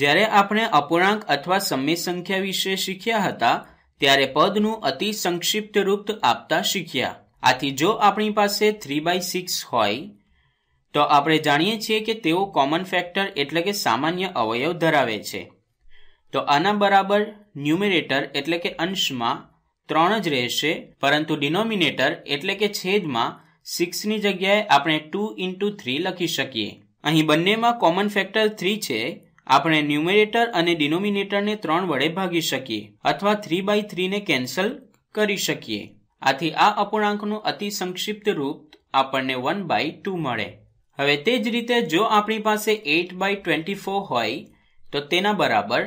જ્યારે આપણે અપૂર્ણાંક અથવા સમય સંખ્યા વિશે શીખ્યા હતા ત્યારે પદનું અતિ સંક્ષિપ્ત રૂપ આપતા શીખ્યા આથી જો આપણી પાસે થ્રી બાય સિક્સ હોય તો આપણે જાણીએ છીએ કે તેઓ કોમન ફેક્ટર એટલે કે સામાન્ય અવયવ ધરાવે છે તો આના બરાબર ન્યુમિરેટર એટલે કે અંશમાં ત્રણ જ રહેશે પરંતુ ડિનોમિનેટર એટલે કે છેદમાં સિક્સની જગ્યાએ આપણે ટુ ઇન્ટુ થ્રી લખી શકીએ અહીં બંનેમાં કોમન ફેક્ટર થ્રી છે આપણે ન્યુમેરેટર અને ડિનોમિનેટરને ત્રણ વડે ભાગી શકીએ અથવા થ્રી બાય થ્રીને કેન્સલ કરી શકીએ આથી આ અપૂર્ણાંકનું અતિ સંક્ષિપ્ત રૂપ આપણને વન બાય ટુ મળે હવે તે જ રીતે જો આપણી પાસે એટ બાય ટ્વેન્ટી ફોર હોય તો તેના બરાબર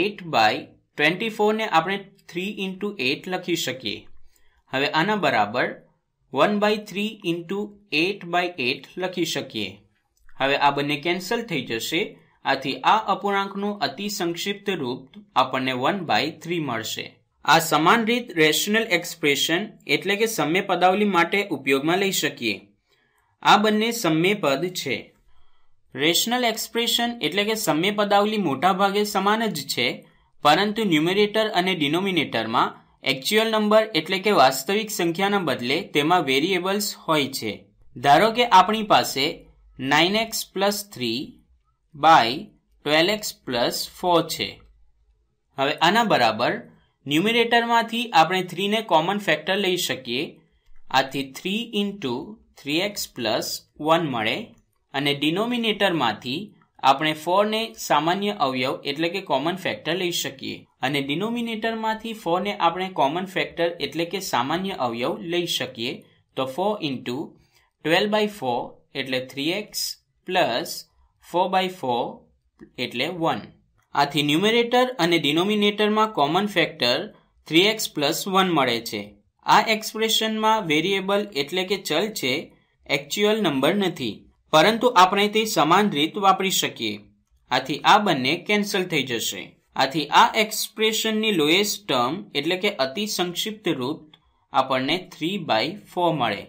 એટ બાય ટ્વેન્ટી ફોરને આપણે થ્રી ઇન્ટુ એટ લખી શકીએ હવે આના બરાબર one by three into eight by eight લખી શકીએ હવે આ બંને કેન્સલ થઈ જશે આથી આ અપૂર્ણાંકનું અતિ સંક્ષિપ્ત રૂપ આપણને વન બાય થ્રી મળશે આ સમાન રીત રેશનલ એક્સપ્રેશન એટલે કે સમ્ય પદાવલી માટે ઉપયોગમાં લઈ શકીએ આ બંને સમ્ય પદ છે રેશનલ એક્સપ્રેશન એટલે કે સમ્ય પદાવલી મોટાભાગે સમાન જ છે પરંતુ ન્યુમેરેટર અને ડિનોમિનેટરમાં એકચ્યુઅલ નંબર એટલે કે વાસ્તવિક સંખ્યાના બદલે તેમાં વેરિયેબલ્સ હોય છે ધારો કે આપણી પાસે nine x plus three by twelve x plus four છે હવે આના બરાબર ન્યુમિરેટરમાંથી આપણે થ્રીને કોમન ફેક્ટર લઈ શકીએ આથી three into three x plus one મળે અને ડિનોમિનેટરમાંથી આપણે ફોરને સામાન્ય અવયવ એટલે કે કોમન ફેક્ટર લઈ શકીએ અને ડિનોમિનેટરમાંથી ફોરને આપણે કોમન ફેક્ટર એટલે કે સામાન્ય અવયવ લઈ શકીએ તો four into twelve by four એટલે three x plus four by four એટલે વન આથી ન્યુમેરેટર અને ડિનોમિનેટરમાં common factor three x plus one મળે છે આ એક્સપ્રેશનમાં વેરિયેબલ એટલે કે ચલ છે એકચ્યુઅલ નંબર નથી પરંતુ આપણે તે સમાન રીત વાપરી શકીએ આથી આ બંને કેન્સલ થઈ જશે આથી આ એક્સપ્રેશનની લોએસ્ટ ટર્મ એટલે કે અતિ સંક્ષિપ્ત રૂપ આપણને થ્રી બાય ફોર મળે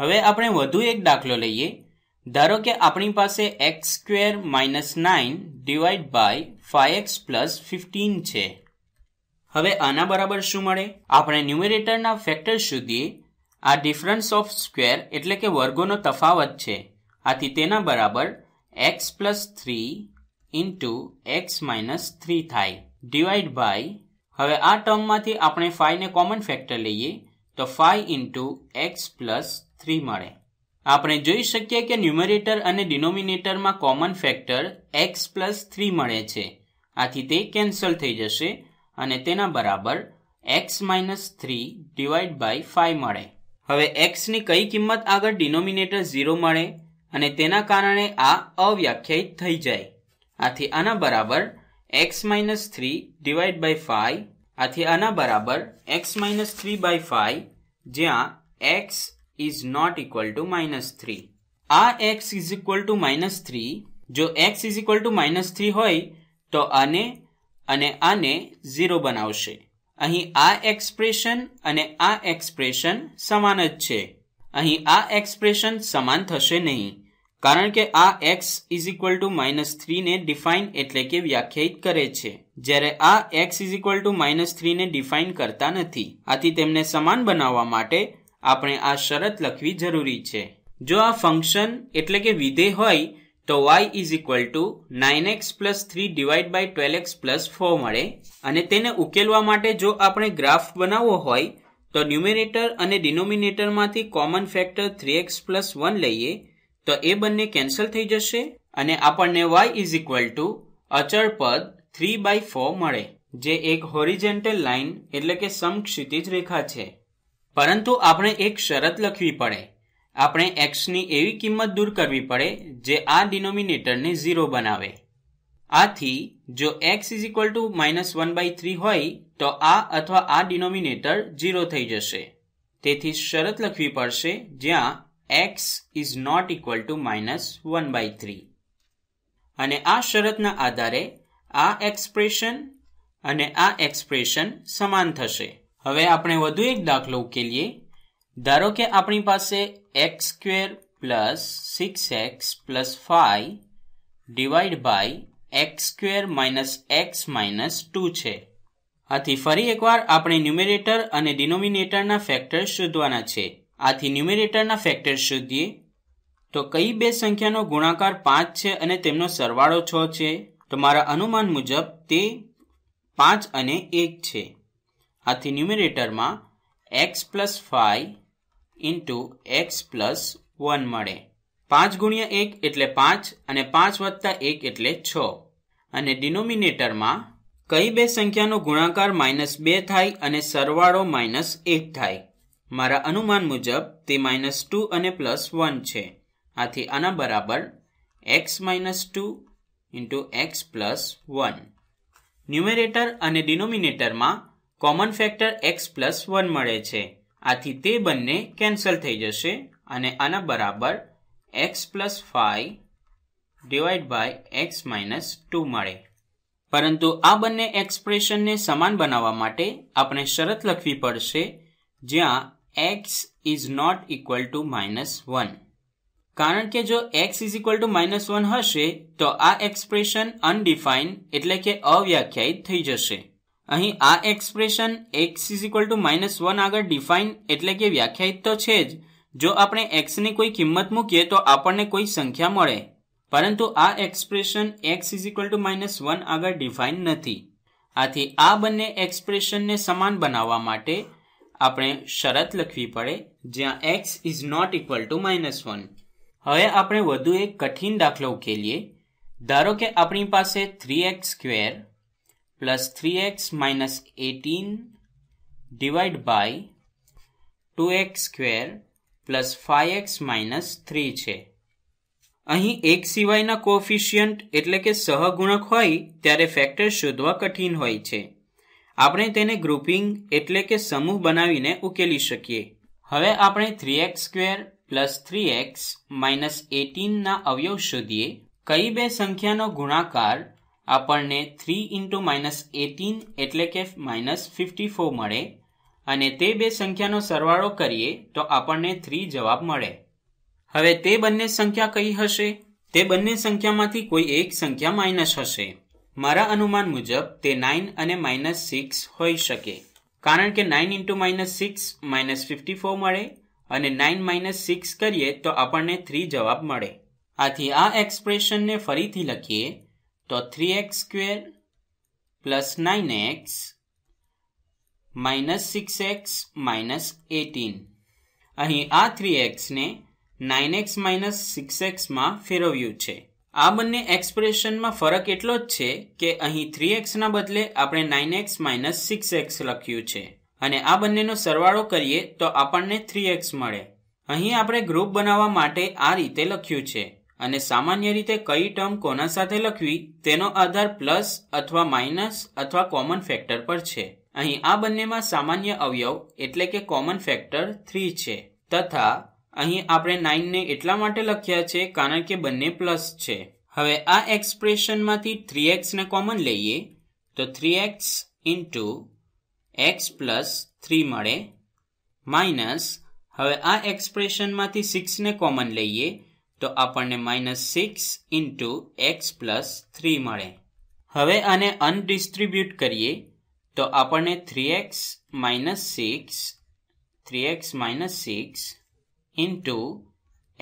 હવે આપણે વધુ એક દાખલો લઈએ ધારો કે આપણી પાસે x square minus nine divide by five x plus fifteen છે હવે આના બરાબર શું મળે આપણે ન્યુમિરેટરના ફેક્ટર સુધી આ ડિફરન્સ ઓફ સ્ક્વેર એટલે કે વર્ગોનો તફાવત છે આથી તેના બરાબર x plus three into x minus three થાય ડિવાઈડ બાય હવે આ ટર્મમાંથી આપણે ફાઈવને કોમન ફેક્ટર લઈએ તો five into x plus three મળે આપણે જોઈ શકીએ કે ન્યુમરેટર અને ડિનોમિનેટરમાં common factor x plus three મળે છે આથી તે કેન્સલ થઈ જશે અને તેના બરાબર x minus three divide by five મળે હવે એક્સની કઈ કિંમત આગળ ડિનોમિનેટર ઝીરો મળે અને તેના કારણે આ અવ્યાખ્યાયિત થઈ જાય આથી આના બરાબર x minus three divide by five આથી આના બરાબર x minus three by five જ્યાં x is not equal to minus three આ x is equal to minus three જો x is equal to minus three હોય તો આને અને આને ઝીરો બનાવશે અહીં આ એક્સપ્રેશન અને આ એક્સપ્રેશન સમાન જ છે અહીં આ એક્સપ્રેશન સમાન થશે નહીં કારણ કે આ x is equal to minus થ્રીને ડિફાઇન એટલે કે વ્યાખ્યાયિત કરે છે જ્યારે આ x is equal to minus થ્રીને ડિફાઇન કરતા નથી આથી તેમને સમાન બનાવવા માટે આપણે આ શરત લખવી જરૂરી છે જો આ ફંક્શન એટલે કે વિધે હોય તો y is equal to nine x plus three divide by twelve x plus four મળે અને તેને ઉકેલવા માટે જો આપણે ગ્રાફ બનાવવો હોય તો ન્યુમિનેટર અને ડિનોમિનેટરમાંથી common factor three x plus one લઈએ તો એ બંને કેન્સલ થઈ જશે અને આપણને વાય ઇઝ ઇક્વલ ટુ અચળ પદ થ્રી બાય ફોર મળે જે એક હોરિજેન્ટલ લાઇન એટલે કે સમક્ષિતિજ રેખા છે પરંતુ આપણે એક શરત લખવી પડે આપણે એક્સની એવી કિંમત દૂર કરવી પડે જે આ ડિનોમિનેટરને ઝીરો બનાવે આથી જો x is equal to minus one by three હોય તો આ અથવા આ ડિનોમિનેટર ઝીરો થઈ જશે તેથી શરત લખવી પડશે જ્યાં x is not equal to minus one by three અને આ શરતના આધારે આ એક્સપ્રેશન અને આ એક્સપ્રેશન સમાન થશે હવે આપણે વધુ એક દાખલો ઉકેલીએ ધારો કે આપણી પાસે x square plus six x plus five divide by x square minus x minus two છે આથી ફરી એકવાર આપણે ન્યુમેરેટર અને ડિનોમિનેટરના ફેક્ટર્સ શોધવાના છે આથી ન્યુમેરેટરના ફેક્ટર્સ શોધીએ તો કઈ બે સંખ્યાનો ગુણાકાર પાંચ છે અને તેમનો સરવાળો છ છે તો મારા અનુમાન મુજબ તે પાંચ અને એક છે આથી ન્યુમિરેટરમાં x plus five into x plus one મળે પાંચ ગુણ્યા એક એટલે પાંચ અને પાંચ વત્તા એક એટલે છ અને ડિનોમિનેટરમાં કઈ બે સંખ્યાનો ગુણાકાર માઇનસ બે થાય અને સરવાળો માઇનસ એક થાય મારા અનુમાન મુજબ તે માઇનસ ટુ અને પ્લસ વન છે આથી આના બરાબર x minus two into x plus one numerator અને ડિનોમિનેટરમાં common factor x plus one મળે છે આથી તે બંને કેન્સલ થઈ જશે અને આના બરાબર x plus five divide by x minus two મળે પરંતુ આ બંને એક્સપ્રેશનને સમાન બનાવવા માટે આપણે શરત લખવી પડશે જ્યાં x is not equal to minus one કારણ કે જો x is equal to minus one હશે તો આ એક્સપ્રેશન અનડિફાઇન્ડ એટલે કે અવ્યાખ્યાયિત થઈ જશે અહીં આ expression x is equal to minus one આગળ ડિફાઇન એટલે કે વ્યાખ્યાયિત તો છે જ જો આપણે એક્સની કોઈ કિંમત મૂકીએ તો આપણને કોઈ સંખ્યા મળે પરંતુ આ expression x is equal to minus one આગળ ડિફાઇન નથી આથી આ બંને એક્સપ્રેશનને સમાન બનાવવા માટે આપણે શરત લખવી પડે જ્યાં x is not equal to minus one હવે આપણે વધુ એક કઠિન દાખલો ઉકેલીએ ધારો કે આપણી પાસે three x square plus three x minus eighteen 18 by two x square plus five x minus three છે અહીં એક સિવાયના કોફિશિયન્ટ એટલે કે સહગુણક હોય ત્યારે ફેક્ટર શોધવા કઠિન હોય છે આપણે તેને ગ્રુપિંગ એટલે કે સમૂહ બનાવીને ઉકેલી શકીએ હવે આપણે three x square plus three x minus એટીનના અવયવ શોધીએ કઈ બે સંખ્યાનો ગુણાકાર આપણને થ્રી ઇન્ટુ માઇનસ એટીન એટલે કે માઇનસ ફિફ્ટી ફોર મળે અને તે બે સંખ્યાનો સરવાળો કરીએ તો આપણને થ્રી જવાબ મળે હવે તે બંને સંખ્યા કઈ હશે તે બંને સંખ્યામાંથી કોઈ એક સંખ્યા માઇનસ હશે મારા અનુમાન મુજબ તે નાઇન અને માઇનસ સિક્સ હોઈ શકે કારણ કે nine into minus six minus fifty four મળે અને નાઇન માઇનસ સિક્સ કરીએ તો આપણને થ્રી જવાબ મળે આથી આ એક્સપ્રેશનને ફરીથી લખીએ તો three x square plus nine x minus six x minus eighteen અહીં આ થ્રી એક્સને નાઇન એક્સ માઇનસ સિક્સ એક્સમાં ફેરવ્યું છે આ બંને એક્સપ્રેશનમાં ફરક એટલો જ છે કે અહીં થ્રી એક્સના બદલે આપણે nine x minus six x લખ્યું છે અને આ બંનેનો સરવાળો કરીએ તો આપણને થ્રી એક્સ મળે અહીં આપણે ગ્રુપ બનાવવા માટે આ રીતે લખ્યું છે અને સામાન્ય રીતે કઈ ટર્મ કોના સાથે લખવી તેનો આધાર પ્લસ અથવા માઇનસ અથવા કોમન ફેક્ટર પર છે અહીં આ બંનેમાં સામાન્ય અવયવ એટલે કે કોમન ફેક્ટર થ્રી છે તથા અહીં આપણે નાઇનને એટલા માટે લખ્યા છે કારણ કે બંને પ્લસ છે હવે આ એક્સપ્રેશનમાંથી થ્રી એક્સને કોમન લઈએ તો three x into x plus three મળે માઇનસ હવે આ એક્સપ્રેશનમાંથી સિક્સને કોમન લઈએ તો આપણને minus six into x plus three મળે હવે આને અનડિસ્ટ્રીબ્યુટ કરીએ તો આપણને three x minus six three x minus six into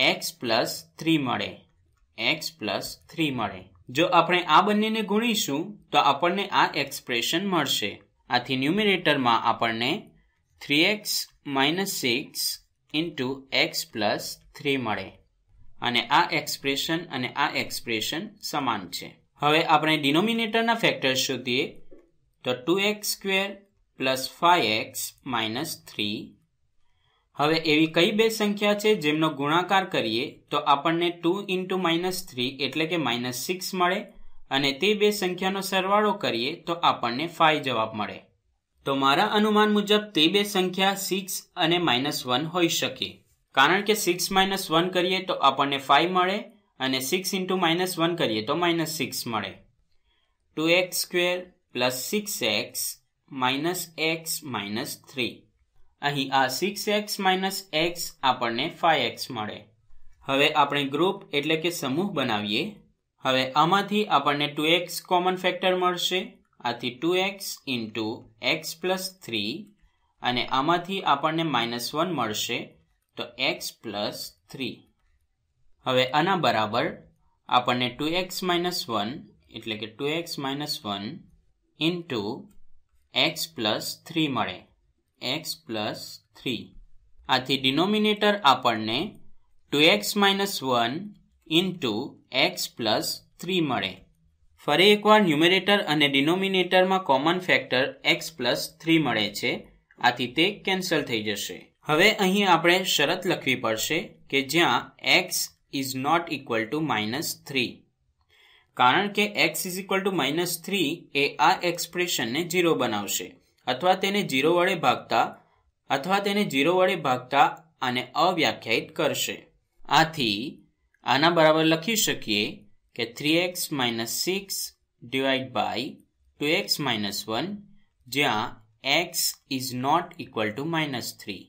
x plus three મળે એક્સ પ્લસ થ્રી મળે જો આપણે આ બંનેને ગુણીશું તો આપણને આ એક્સપ્રેશન મળશે આથી ન્યુમિનેટરમાં આપણને three x minus six into x plus three મળે અને આ એક્સપ્રેશન અને આ એક્સપ્રેશન સમાન છે હવે આપણે ડિનોમિનેટરના ફેક્ટર્સ શોધીએ તો two x square plus five x minus three હવે એવી કઈ બે સંખ્યા છે જેમનો ગુણાકાર કરીએ તો આપણને ટુ ઇન્ટુ માઇનસ થ્રી એટલે કે માઇનસ સિક્સ મળે અને તે બે સંખ્યાનો સરવાળો કરીએ તો આપણને ફાઇવ જવાબ મળે તો મારા અનુમાન મુજબ તે બે સંખ્યા સિક્સ અને માઇનસ વન હોઈ શકે કારણ કે સિક્સ માઇનસ વન કરીએ તો આપણને ફાઇવ મળે અને સિક્સ ઇન્ટુ માઇનસ વન કરીએ તો માઇનસ સિક્સ મળે two x square plus six x minus x minus three અહીં આ સિક્સ એક્સ માઇનસ એક્સ આપણને ફાઇવ એક્સ મળે હવે આપણે ગ્રુપ એટલે કે સમૂહ બનાવીએ હવે આમાંથી આપણને ટુ એક્સ કોમન ફેક્ટર મળશે આથી two x into x plus three અને આમાંથી આપણને માઇનસ વન મળશે તો એક્સ પ્લસ થ્રી હવે આના બરાબર આપણને ટુ એક્સ માઇનસ વન એટલે કે two x minus one into x plus three મળે એક્સ પ્લસ થ્રી આથી ડિનોમિનેટર આપણને two x minus one into x plus three મળે ફરી એકવાર ન્યુમેરેટર અને ડિનોમિનેટરમાં common factor x plus three મળે છે આથી તે કેન્સલ થઈ જશે હવે અહીં આપણે શરત લખવી પડશે કે જ્યાં x is not equal to minus three કારણ કે x is equal to minus three એ આ એક્સપ્રેશનને ઝીરો બનાવશે અથવા તેને જીરો વડે ભાગતા અથવા તેને જીરો વડે ભાગતા અને અવ્યાખ્યાયિત કરશે આથી આના બરાબર લખી શકીએ કે three x minus six divide by two x minus one જ્યાં x is not equal to minus three